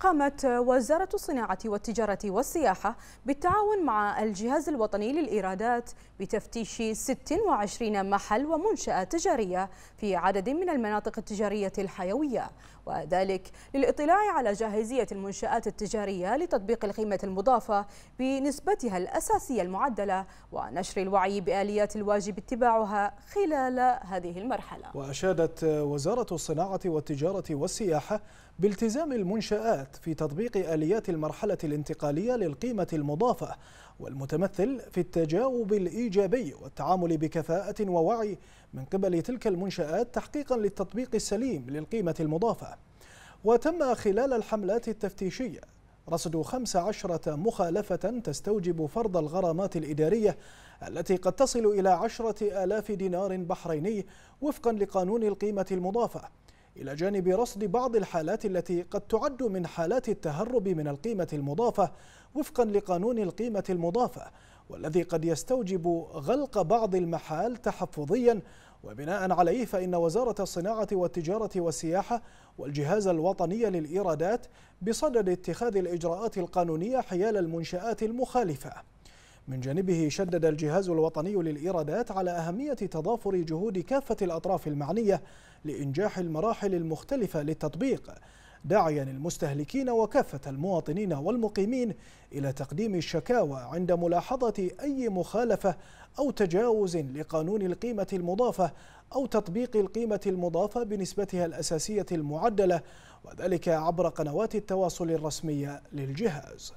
قامت وزارة الصناعة والتجارة والسياحة بالتعاون مع الجهاز الوطني للإيرادات بتفتيش 26 محل ومنشأة تجارية في عدد من المناطق التجارية الحيوية وذلك للاطلاع على جاهزية المنشآت التجارية لتطبيق القيمة المضافة بنسبتها الأساسية المعدلة ونشر الوعي بآليات الواجب اتباعها خلال هذه المرحلة وأشادت وزارة الصناعة والتجارة والسياحة بالتزام المنشآت الجهات في تطبيق آليات المرحلة الانتقالية للقيمة المضافة والمتمثل في التجاوب الإيجابي والتعامل بكفاءة ووعي من قبل تلك المنشآت تحقيقا للتطبيق السليم للقيمة المضافة وتم خلال الحملات التفتيشية رصد 15 مخالفة تستوجب فرض الغرامات الإدارية التي قد تصل إلى 10 آلاف دينار بحريني وفقا لقانون القيمة المضافة إلى جانب رصد بعض الحالات التي قد تعد من حالات التهرب من القيمة المضافة وفقا لقانون القيمة المضافة والذي قد يستوجب غلق بعض المحال تحفظيا وبناء عليه فإن وزارة الصناعة والتجارة والسياحة والجهاز الوطني للإيرادات بصدد اتخاذ الإجراءات القانونية حيال المنشآت المخالفة من جانبه شدد الجهاز الوطني للإيرادات على أهمية تضافر جهود كافة الأطراف المعنية لإنجاح المراحل المختلفة للتطبيق داعيا المستهلكين وكافة المواطنين والمقيمين إلى تقديم الشكاوى عند ملاحظة أي مخالفة أو تجاوز لقانون القيمة المضافة أو تطبيق القيمة المضافة بنسبتها الأساسية المعدلة وذلك عبر قنوات التواصل الرسمية للجهاز